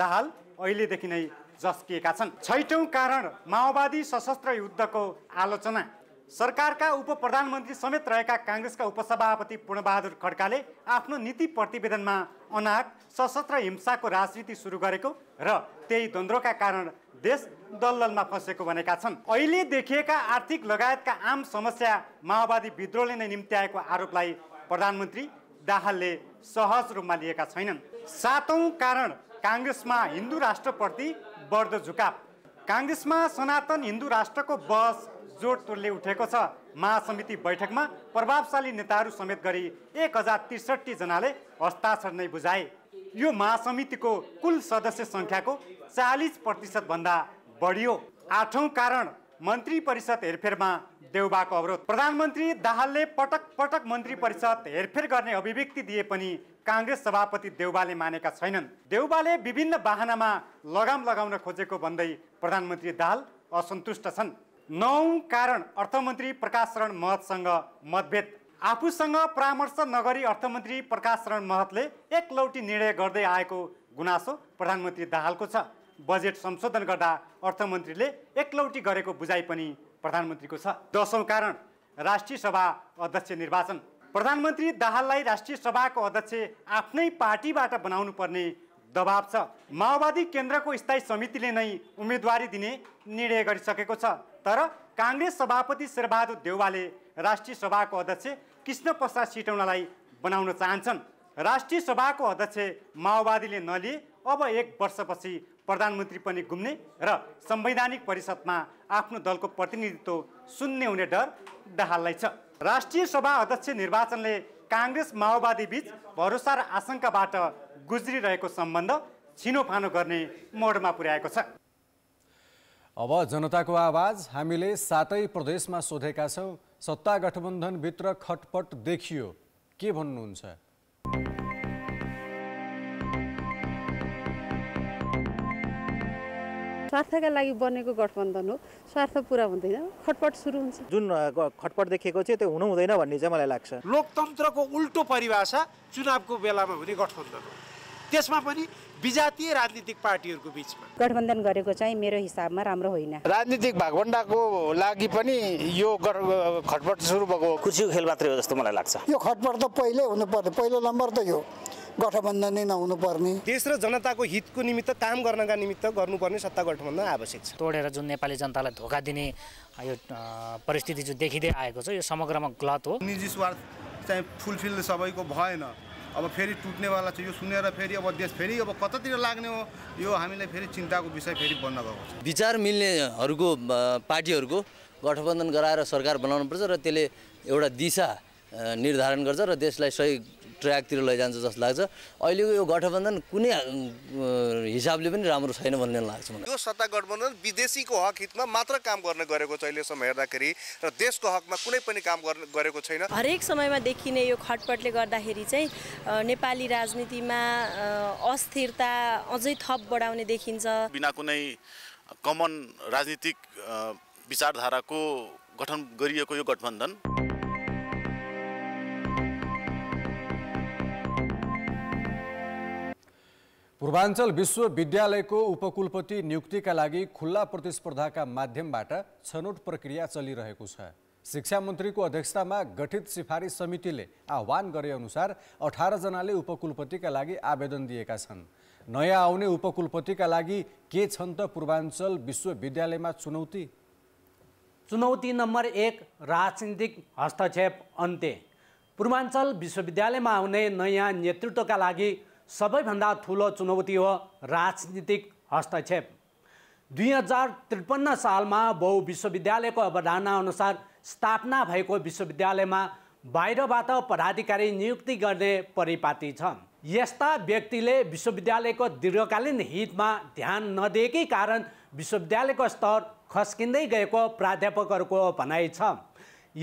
दाहाल अहिलेदेखि नै जस्किएका छन् छैटौँ कारण माओवादी सशस्त्र युद्धको आलोचना सरकारका उप प्रधानमन्त्री समेत रहेका काङ्ग्रेसका उपसभापति पूर्णबहादुर खड्काले आफ्नो नीति प्रतिवेदनमा अनाहक सशस्त्र हिंसाको राजनीति सुरु गरेको र त्यही द्वन्द्वका कारण देश दलदलमा फँसेको भनेका छन् अहिले देखिएका आर्थिक लगायतका आम समस्या माओवादी विद्रोहले नै निम्त्याएको आरोपलाई प्रधानमन्त्री दाहालले सहज रूपमा लिएका छैनन् सातौँ कारण काङ्ग्रेसमा हिन्दू राष्ट्रप्रति बढ्दो झुकाव काङ्ग्रेसमा सनातन हिन्दू राष्ट्रको बहस जोडतोडले उठेको छ महासमिति बैठकमा प्रभावशाली नेताहरू समेत गरी एक हजार जनाले हस्ताक्षर नै बुझाए यो महासमितिको कुल सदस्य सङ्ख्याको चालिस प्रतिशतभन्दा बढियो आठौँ कारण मन्त्री परिषद हेरफेरमा देउबाको अवरोध प्रधानमन्त्री दाहालले पटक पटक मन्त्री परिषद हेरफेर गर्ने अभिव्यक्ति दिए पनि काङ्ग्रेस सभापति देउबाले मानेका छैनन् देउबाले विभिन्न वाहनामा लगाम लगाउन खोजेको भन्दै प्रधानमन्त्री दाहाल असन्तुष्ट छन् नौ कारण अर्थमन्त्री प्रकाश शरण महतसँग मतभेद आफूसँग परामर्श नगरी अर्थमन्त्री प्रकाशरण शरण महतले एकलौटी निर्णय गर्दै आएको गुनासो प्रधानमन्त्री दाहालको छ बजेट संशोधन गर्दा अर्थमन्त्रीले एकलौटी गरेको बुझाइ पनि प्रधानमन्त्रीको छ दसौँ कारण राष्ट्रिय सभा अध्यक्ष निर्वाचन प्रधानमन्त्री दाहाललाई राष्ट्रिय सभाको अध्यक्ष आफ्नै पार्टीबाट बनाउनु पर्ने दबाब छ माओवादी केन्द्रको स्थायी समितिले नै उम्मेदवारी दिने निर्णय गरिसकेको छ तर काङ्ग्रेस सभापति शेरबहादुर देउवाले राष्ट्रिय सभाको अध्यक्ष कृष्ण प्रसाद सिटौनालाई बनाउन चाहन्छन् राष्ट्रिय सभाको अध्यक्ष माओवादीले नलिए अब एक वर्षपछि प्रधानमन्त्री पनि घुम्ने र संवैधानिक परिषदमा आफ्नो दलको प्रतिनिधित्व सुन्ने हुने डर दहाललाई छ राष्ट्रिय सभा अध्यक्ष निर्वाचनले काङ्ग्रेस माओवादी बीच भरोसा र आशंकाबाट गुज्रिरहेको सम्बन्ध छिनोफानो गर्ने मोडमा पुर्याएको छ अब जनताको आवाज हामीले सातै प्रदेशमा सोधेका छौँ सत्ता गठबन्धनभित्र खटपट देखियो के भन्नुहुन्छ स्वार्थका लागि बनेको गठबन्धन हो स्वार्थ पुरा हुँदैन खटपट सुरु हुन्छ जुन खटपट देखेको चाहिँ त्यो हुनु हुँदैन भन्ने चाहिँ मलाई लाग्छ लोकतन्त्रको उल्टो परिभाषा चुनावको बेलामा हुने गठबन्धन हो त्यसमा पनि विजातीय राजनीतिक पार्टीहरूको बिचमा गठबन्धन गरेको चाहिँ मेरो हिसाबमा राम्रो होइन राजनीतिक भागभन्डाको लागि पनि यो खटपट सुरु भएको खुसीको खेल मात्रै हो जस्तो मलाई लाग्छ यो खटपट त पहिल्यै हुनु पर्थ्यो पहिलो नम्बर त यो गठबन्धन नै नहुनुपर्ने देश र जनताको हितको निमित्त काम गर्नका निमित्त गर्नुपर्ने सत्ता गठबन्धन आवश्यक छ तोडेर जुन नेपाली जनतालाई धोका दिने यो परिस्थिति जो देखिँदै आएको छ यो समग्रमा गलत हो निजी स्वार्थ चाहिँ फुलफिल सबैको भएन अब फेरि टुट्नेवाला छ यो सुनेर फेरि अब देश फेरि अब कतातिर लाग्ने हो यो हामीलाई फेरि चिन्ताको विषय फेरि बन्न गएको छ विचार मिल्नेहरूको पार्टीहरूको गठबन्धन गराएर सरकार बनाउनुपर्छ र त्यसले एउटा दिशा निर्धारण गर्छ र देशलाई सही ट्र्याकतिर लैजान्छ जस्तो लाग्छ अहिलेको यो गठबन्धन कुनै हिसाबले पनि राम्रो छैन भन्ने लाग्छ मलाई यो सत्ता गठबन्धन विदेशीको हक हितमा मात्र काम गर्ने गरेको छ अहिलेसम्म हेर्दाखेरि र देशको हकमा कुनै पनि काम गर्ने गरेको छैन हरेक समयमा देखिने यो खटपटले गर्दाखेरि चाहिँ नेपाली राजनीतिमा अस्थिरता अझै थप बढाउने देखिन्छ बिना कुनै कमन राजनीतिक विचारधाराको गठन गरिएको यो गठबन्धन पूर्वाञ्चल विश्वविद्यालयको उपकुलपति नियुक्तिका लागि खुल्ला प्रतिस्पर्धाका माध्यमबाट छनौट प्रक्रिया चलिरहेको छ शिक्षा मन्त्रीको अध्यक्षतामा गठित सिफारिस समितिले आह्वान गरेअनुसार अठारजनाले उपकुलपतिका लागि आवेदन दिएका छन् नयाँ आउने उपकुलपतिका लागि के छन् त पूर्वाञ्चल विश्वविद्यालयमा चुनौती चुनौती नम्बर एक राजनीतिक हस्तक्षेप अन्त्य पूर्वाञ्चल विश्वविद्यालयमा आउने नयाँ नेतृत्वका लागि सबैभन्दा ठुलो चुनौती हो राजनीतिक हस्तक्षेप दुई हजार त्रिपन्न सालमा बहु विश्वविद्यालयको अवधारणा अनुसार स्थापना भएको विश्वविद्यालयमा बाहिरबाट पदाधिकारी नियुक्ति गर्ने परिपाटी छ यस्ता व्यक्तिले विश्वविद्यालयको दीर्घकालीन हितमा ध्यान नदिएकै कारण विश्वविद्यालयको स्तर खस्किँदै गएको प्राध्यापकहरूको भनाइ छ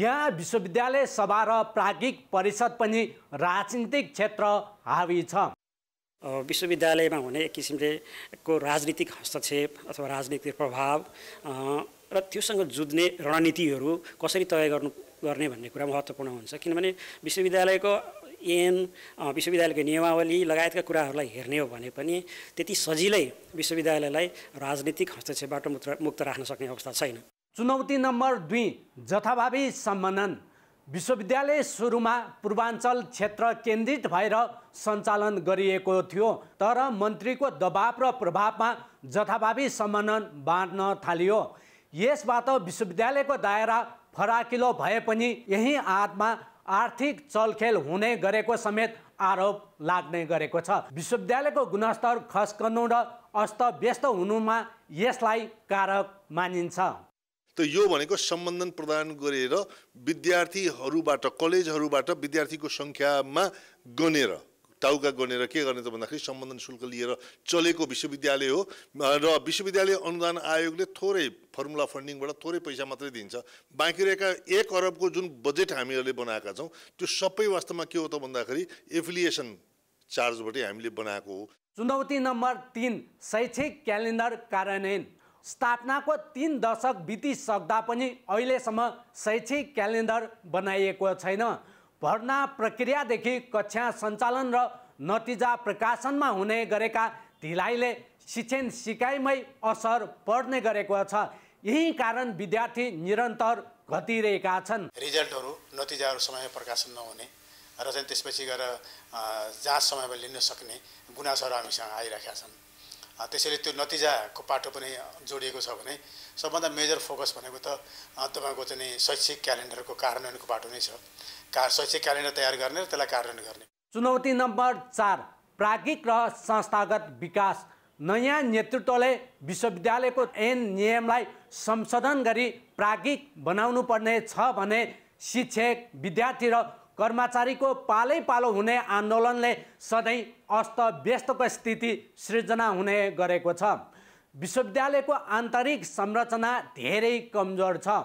यहाँ विश्वविद्यालय सभा र प्राज्ञिक परिषद पनि राजनीतिक क्षेत्र हावी छ विश्वविद्यालयमा हुने एक किसिमले को राजनीतिक हस्तक्षेप अथवा राजनीतिक प्रभाव र त्योसँग जुझ्ने रणनीतिहरू कसरी तय गर्नु गर्ने भन्ने कुरा महत्त्वपूर्ण हुन्छ किनभने विश्वविद्यालयको एन विश्वविद्यालयको नियमावली लगायतका कुराहरूलाई हेर्ने हो भने पनि त्यति सजिलै विश्वविद्यालयलाई राजनीतिक हस्तक्षेपबाट मुक्त मुक्त राख्न सक्ने अवस्था छैन चुनौती नम्बर दुई जथाभावी सम्मानन विश्वविद्यालय सुरुमा पूर्वाञ्चल क्षेत्र केन्द्रित भएर सञ्चालन गरिएको थियो तर मन्त्रीको दबाव र प्रभावमा जथाभावी सम्बन्धन बाँड्न थालियो यसबाट विश्वविद्यालयको दायरा फराकिलो भए पनि यही आदमा आर्थिक चलखेल हुने गरेको समेत आरोप लाग्ने गरेको छ विश्वविद्यालयको गुणस्तर खस्कनु र अस्तव्यस्त हुनुमा यसलाई कारक मानिन्छ त यो भनेको सम्बन्धन प्रदान गरेर विद्यार्थीहरूबाट कलेजहरूबाट विद्यार्थीको सङ्ख्यामा गनेर टाउका गनेर के गर्ने त भन्दाखेरि सम्बन्धन शुल्क लिएर चलेको विश्वविद्यालय हो र विश्वविद्यालय अनुदान आयोगले थोरै फर्मुला फन्डिङबाट थोरै पैसा मात्रै दिन्छ बाँकी रहेका एक अरबको जुन बजेट हामीहरूले बनाएका छौँ त्यो सबै वास्तवमा के हो त भन्दाखेरि एफिलिएसन चार्जबाटै हामीले बनाएको हो चुनौती नम्बर तिन शैक्षिक क्यालेन्डर कार्यान्वयन स्थापनाको तिन दशक बितिसक्दा पनि अहिलेसम्म शैक्षिक क्यालेन्डर बनाइएको छैन भर्ना प्रक्रियादेखि कक्षा सञ्चालन र नतिजा प्रकाशनमा हुने गरेका ढिलाइले शिक्षण सिकाइमै असर पर्ने गरेको छ यही कारण विद्यार्थी निरन्तर घटिरहेका छन् रिजल्टहरू नतिजाहरू समयमा प्रकाशन नहुने र चाहिँ त्यसपछि गएर जाँच समयमा लिन सक्ने गुनासोहरू हामीसँग आइरहेका छन् त्यसैले त्यो नतिजाको पाटो पनि जोडिएको छ भने सबभन्दा मेजर फोकस भनेको त तपाईँको चाहिँ शैक्षिक क्यालेन्डरको कार्यान्वयनको बाटो नै छ का शैक्षिक क्यालेन्डर तयार गर्ने र त्यसलाई कार्यान्वयन गर्ने चुनौती नम्बर चार प्राज्ञिक र संस्थागत विकास नयाँ नेतृत्वले विश्वविद्यालयको ऐन नियमलाई संशोधन गरी प्राज्ञिक बनाउनु पर्ने छ भने शिक्षक विद्यार्थी र कर्मचारीको पालै पालो हुने आन्दोलनले सधैँ अस्त व्यस्तको स्थिति सृजना हुने गरेको छ विश्वविद्यालयको आन्तरिक संरचना धेरै कमजोर छ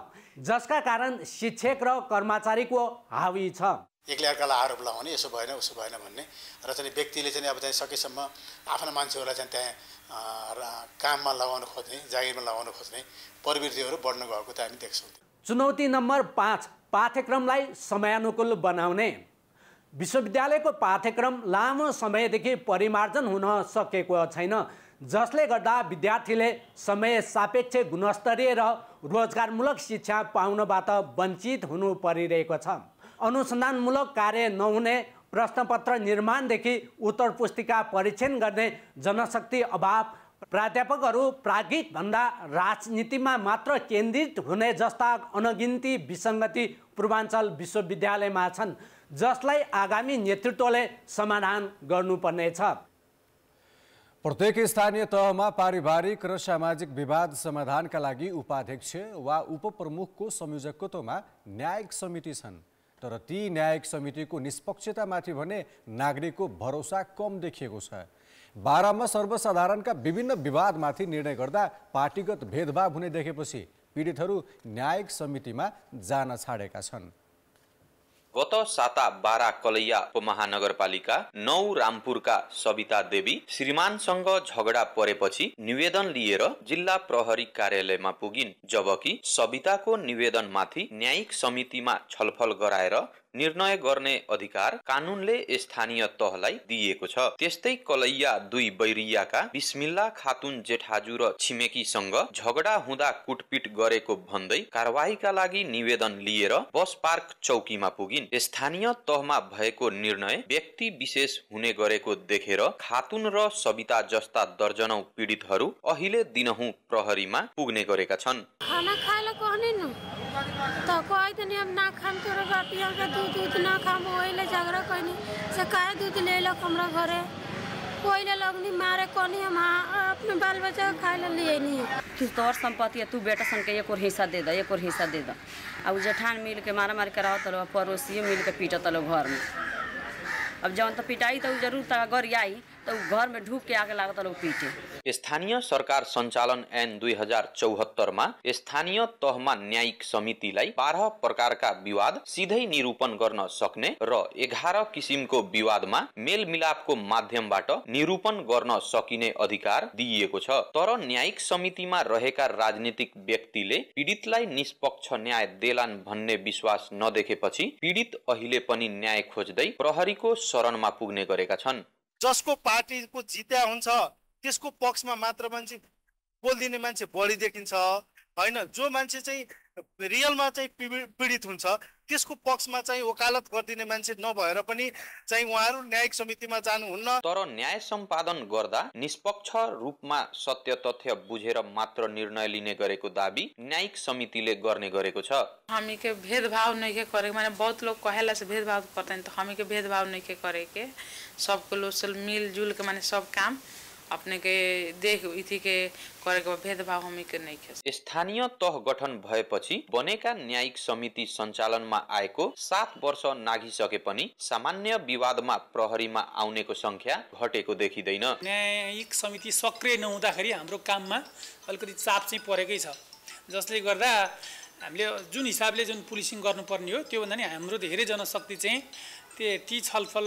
जसका कारण शिक्षक र कर्मचारीको हावी छ एक्लै अर्कालाई आरोप लगाउने यसो भएन उसो भएन भन्ने र चाहिँ व्यक्तिले चाहिँ अब चाहिँ सकेसम्म आफ्ना मान्छेहरूलाई चाहिँ त्यहाँ काममा लगाउन खोज्ने जागिरमा लगाउन खोज्ने प्रवृत्तिहरू बढ्न गएको त हामी देख्छौँ चुनौती नम्बर पाँच पाठ्यक्रमलाई समयानुकूल बनाउने विश्वविद्यालयको पाठ्यक्रम लामो समयदेखि परिमार्जन हुन सकेको छैन जसले गर्दा विद्यार्थीले समय सापेक्ष गुणस्तरीय र रोजगारमूलक शिक्षा पाउनबाट वञ्चित हुनु परिरहेको छ अनुसन्धानमूलक कार्य नहुने प्रश्नपत्र निर्माणदेखि उत्तर पुस्तिका परीक्षण गर्ने जनशक्ति अभाव प्राध्यापकहरू प्राज्ञिकभन्दा राजनीतिमा मात्र केन्द्रित हुने जस्ता अनगिन्ती विसङ्गति पूर्वाञ्चल विश्वविद्यालयमा छन् जसलाई आगामी नेतृत्वले समाधान गर्नुपर्नेछ प्रत्येक स्थानीय तहमा पारिवारिक र सामाजिक विवाद समाधानका लागि उपाध्यक्ष वा उपप्रमुखको संयोजकत्वमा न्यायिक समिति छन् तर ती न्यायिक समितिको निष्पक्षतामाथि भने नागरिकको भरोसा कम देखिएको छ बाह्रमा सर्वसाधारणका विभिन्न विवादमाथि निर्णय गर्दा पार्टीगत भेदभाव हुने देखेपछि पीडितहरू न्यायिक समितिमा जान छाडेका छन् गत साता बारा कलैया उपमहानगरपालिका नौ रामपुरका सविता देवी श्रीमानसँग झगडा परेपछि निवेदन लिएर जिल्ला प्रहरी कार्यालयमा पुगिन् जबकि सविताको निवेदनमाथि न्यायिक समितिमा छलफल गराएर निर्णय गर्ने अधिकार कानूनले स्थानीय तहलाई दिएको छ त्यस्तै कलैया दुई बैरियाका बिस्मिल्ला खातुन जेठाजु र छिमेकीसँग झगडा हुँदा कुटपिट गरेको भन्दै कारवाहीका लागि निवेदन लिएर बस पार्क चौकीमा पुगिन् स्थानीय तहमा भएको निर्णय व्यक्ति विशेष हुने गरेको देखेर खातुन र सविता जस्ता दर्जनौ पीडितहरू अहिले दिनहुँ प्रहरीमा पुग्ने गरेका छन् तो कोई दिन तो हम ना खाम तोरा बापियर के दूध दूध ना खाम वही ले झगड़ा कहनी से काहे दूध ले लो हमारा घरे कोई ले लोग नहीं मारे कोनी हम अपने बाल बच्चा खाए ले लिए नहीं तू तोर संपत्ति है तू बेटा सन के एक और हिस्सा दे दो एक और हिस्सा दे दो अब जेठान मिल के मारा मारी कराओ तलो तो पड़ोसियों मिल के पीटा तलो तो घर में अब जौन तो पिटाई तो जरूर तगरियाई स्थानीय सरकार सञ्चालन ऐन दुई हजार चौहत्तरमा स्थानीय तहमा न्यायिक समितिलाई बाह्र प्रकारका विवाद सिधै निरूपण गर्न सक्ने र एघार किसिमको विवादमा मेलमिलापको माध्यमबाट निरूपण गर्न सकिने अधिकार दिइएको छ तर न्यायिक समितिमा रहेका राजनीतिक व्यक्तिले पीडितलाई निष्पक्ष न्याय देलान् भन्ने विश्वास नदेखेपछि पीडित अहिले पनि न्याय खोज्दै प्रहरीको शरणमा पुग्ने गरेका छन् जसको पार्टीको जित्या हुन्छ त्यसको पक्षमा मात्र मान्छे बोलिदिने मान्छे बढी देखिन्छ होइन जो मान्छे चाहिँ रियलमा चाहिँ पीडित हुन्छ त्यसको पक्षमा चाहिँ वकालत गरिदिने मान्छे नभएर पनि चाहिँ उहाँहरू न्यायिक समितिमा जानुहुन्न तर न्याय सम्पादन गर्दा निष्पक्ष रूपमा सत्य तथ्य बुझेर मात्र निर्णय लिने गरेको दावी न्यायिक समितिले गर्ने गरेको छ हामी के भेदभाव नै के गरेको माने बहुत लोक कहेला से भेदभाव गर्दैन त हामी के भेदभाव नै के गरे के सबको लोसल मिलजुल के माने सब काम अपनेके देख इथिके गरेको भेदभाव हामी नै स्थानीय तह गठन भएपछि बनेका न्यायिक समिति सञ्चालनमा आएको सात वर्ष नाघिसके पनि सामान्य विवादमा प्रहरीमा आउनेको संख्या घटेको देखिँदैन न्यायिक समिति सक्रिय नहुँदाखेरि हाम्रो काममा अलिकति चाप चाहिँ परेकै छ जसले गर्दा हामीले जुन हिसाबले जुन पुलिसिङ गर्नुपर्ने हो त्योभन्दा नि हाम्रो धेरै जनशक्ति चाहिँ त्यो ती छलफल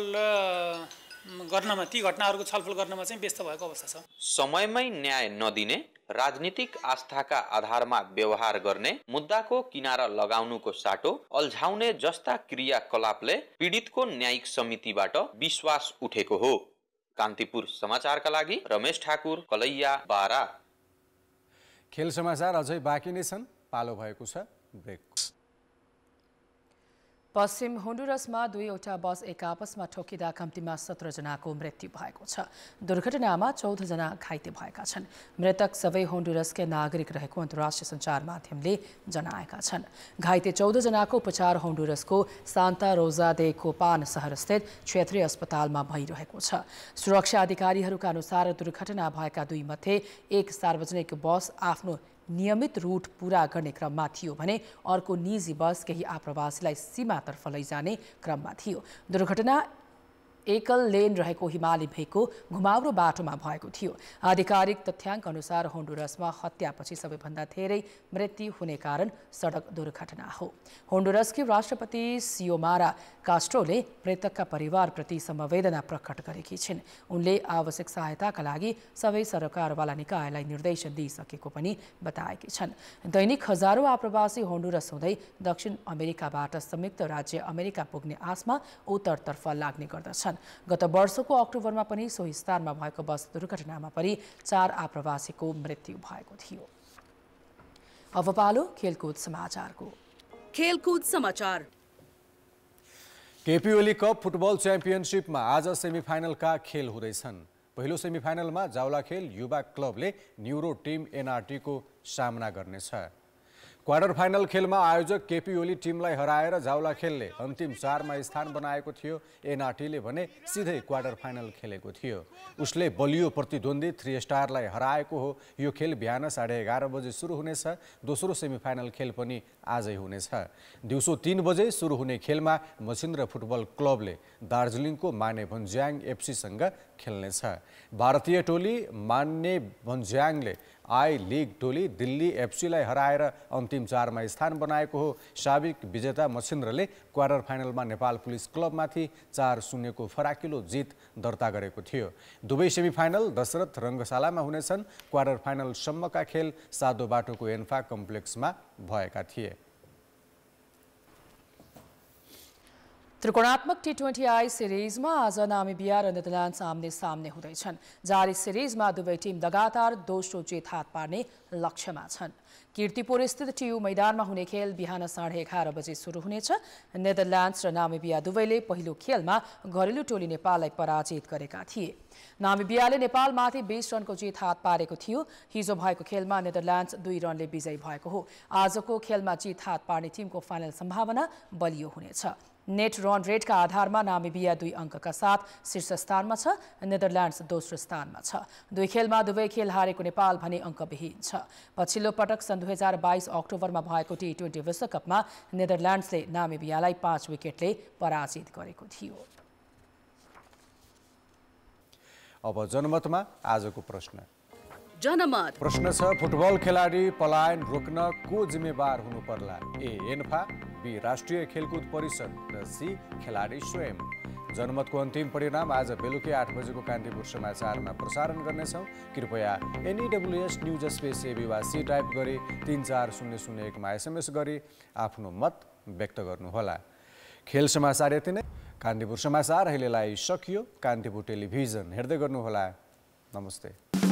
गर्नमा ती घटनाहरूको छलफल गर्नमा चाहिँ व्यस्त भएको अवस्था छ समयमै न्याय नदिने राजनीतिक आस्थाका आधारमा व्यवहार गर्ने मुद्दाको किनारा लगाउनुको साटो अल्झाउने जस्ता क्रियाकलापले पीडितको न्यायिक समितिबाट विश्वास उठेको हो कान्तिपुर समाचारका लागि रमेश ठाकुर कलैया बारा खेल समाचार अझै बाँकी नै छन् पालो भएको छ ब्रेक पश्चिम होन्डुरसमा दुईवटा बस एक आपसमा ठोकिँदा कम्तीमा सत्रजनाको मृत्यु भएको छ दुर्घटनामा चौधजना घाइते भएका छन् मृतक सबै होन्डुरसकै नागरिक रहेको अन्तर्राष्ट्रिय सञ्चार माध्यमले जनाएका छन् घाइते चौधजनाको उपचार होन्डुरसको सान्ता रोजा दे कोपान सहरस्थित क्षेत्रीय अस्पतालमा भइरहेको छ सुरक्षा अधिकारीहरूका अनुसार दुर्घटना भएका दुईमध्ये एक सार्वजनिक बस आफ्नो नियमित रूट पूरा गर्ने क्रममा थियो भने अर्को निजी बस केही आप्रवासीलाई सीमातर्फ लैजाने क्रममा थियो दुर्घटना एकल लेन रहेको हिमाली भेगको घुमाउरो बाटोमा भएको थियो आधिकारिक तथ्याङ्क अनुसार होन्डुरसमा हत्यापछि सबैभन्दा धेरै मृत्यु हुने कारण सडक दुर्घटना हो होन्डुरसकी राष्ट्रपति सियोमारा कास्ट्रोले मृतकका परिवारप्रति समवेदना प्रकट गरेकी छिन् उनले आवश्यक सहायताका लागि सबै सरकारवाला निकायलाई निर्देशन दिइसकेको पनि बताएकी छन् दैनिक हजारौँ आप्रवासी होन्डुरस हुँदै दक्षिण अमेरिकाबाट संयुक्त राज्य अमेरिका पुग्ने आशमा उत्तरतर्फ लाग्ने गर्दछन् छन् गत वर्षको अक्टोबरमा पनि सोही स्थानमा भएको बस दुर्घटनामा पनि चार आप्रवासीको मृत्यु भएको थियो अब पालो खेलकुद समाचारको खेलकुद समाचार केपी ओली कप फुटबल च्याम्पियनसिपमा आज सेमिफाइनलका खेल हुँदैछन् पहिलो सेमिफाइनलमा जावलाखेल युवा क्लबले न्युरो टिम एनआरटीको सामना गर्नेछ क्वार्टर फाइनल खेलमा आयोजक केपी ओली टिमलाई हराएर झाउला खेलले अन्तिम चारमा स्थान बनाएको थियो एनआरटीले भने सिधै क्वार्टर फाइनल खेलेको थियो उसले बलियो प्रतिद्वन्दी थ्री स्टारलाई हराएको हो यो खेल बिहान साढे एघार बजे सुरु हुनेछ दोस्रो सेमिफाइनल खेल पनि आजै हुनेछ दिउँसो तिन बजे सुरु हुने खेलमा मसिन्द्र फुटबल क्लबले दार्जिलिङको माने भन्ज्याङ एफसीसँग खेल्नेछ भारतीय टोली मान्ने भन्ज्याङले आई लिग टोली दिल्ली एफसीलाई हराएर अन्तिम चारमा स्थान बनाएको हो साबिक विजेता मसिन्द्रले क्वार्टर फाइनलमा नेपाल पुलिस क्लबमाथि चार शून्यको फराकिलो जित दर्ता गरेको थियो दुवै सेमिफाइनल दशरथ रङ्गशालामा हुनेछन् क्वार्टर फाइनलसम्मका खेल सादो बाटोको एन्फा कम्प्लेक्समा भएका थिए त्रिकोणात्मक टी ट्वेन्टी आई सिरिजमा आज नामिबिया र नेदरल्याण्ड आम्ने सामने हुँदैछन् जारी सिरिजमा दुवै टिम लगातार दोस्रो जित हात पार्ने लक्ष्यमा छन् किर्तिपुर स्थित टियु मैदानमा हुने खेल बिहान साढे एघार बजे सुरु हुनेछ नेदरल्यान्ड्स र नामिबिया दुवैले पहिलो खेलमा घरेलु टोली नेपाललाई पराजित गरेका थिए नामिबियाले नेपालमाथि बिस रनको जित हात पारेको थियो हिजो भएको खेलमा नेदरल्यान्ड्स दुई रनले विजयी भएको हो आजको खेलमा जित हात पार्ने टिमको फाइनल सम्भावना बलियो हुनेछ नेट रन रेटका आधारमा नामिबिया दुई अङ्कका साथ शीर्ष स्थानमा छ नेदरल्यान्ड्स दोस्रो स्थानमा छ दुई खेलमा दुवै खेल हारेको नेपाल भने अङ्कविहीन छ पछिल्लो पटक सन् दुई हजार बाइस अक्टोबरमा भएको टी ट्वेन्टी विश्वकपमा नेदरल्यान्ड्सले नामिबियालाई पाँच विकेटले पराजित गरेको थियो अब जनमतमा आजको प्रश्न जनमत प्रश्न छ फुटबल खेलाडी पलायन रोक्न को जिम्मेवार हुनु पर्ला ए एन्फा बी राष्ट्रिय खेलकुद परिषद र सी खेलाडी स्वयं जनमतको अन्तिम परिणाम आज बेलुकी आठ बजेको कान्तिपुर समाचारमा प्रसारण गर्नेछौँ कृपया एनइडब्लुएस न्युज स्पेस एबी वा सी टाइप गरी तिन चार शून्य शून्य एकमा एसएमएस गरी आफ्नो मत व्यक्त गर्नुहोला खेल समाचार यति नै कान्तिपुर समाचार अहिलेलाई सकियो कान्तिपुर टेलिभिजन हेर्दै गर्नुहोला नमस्ते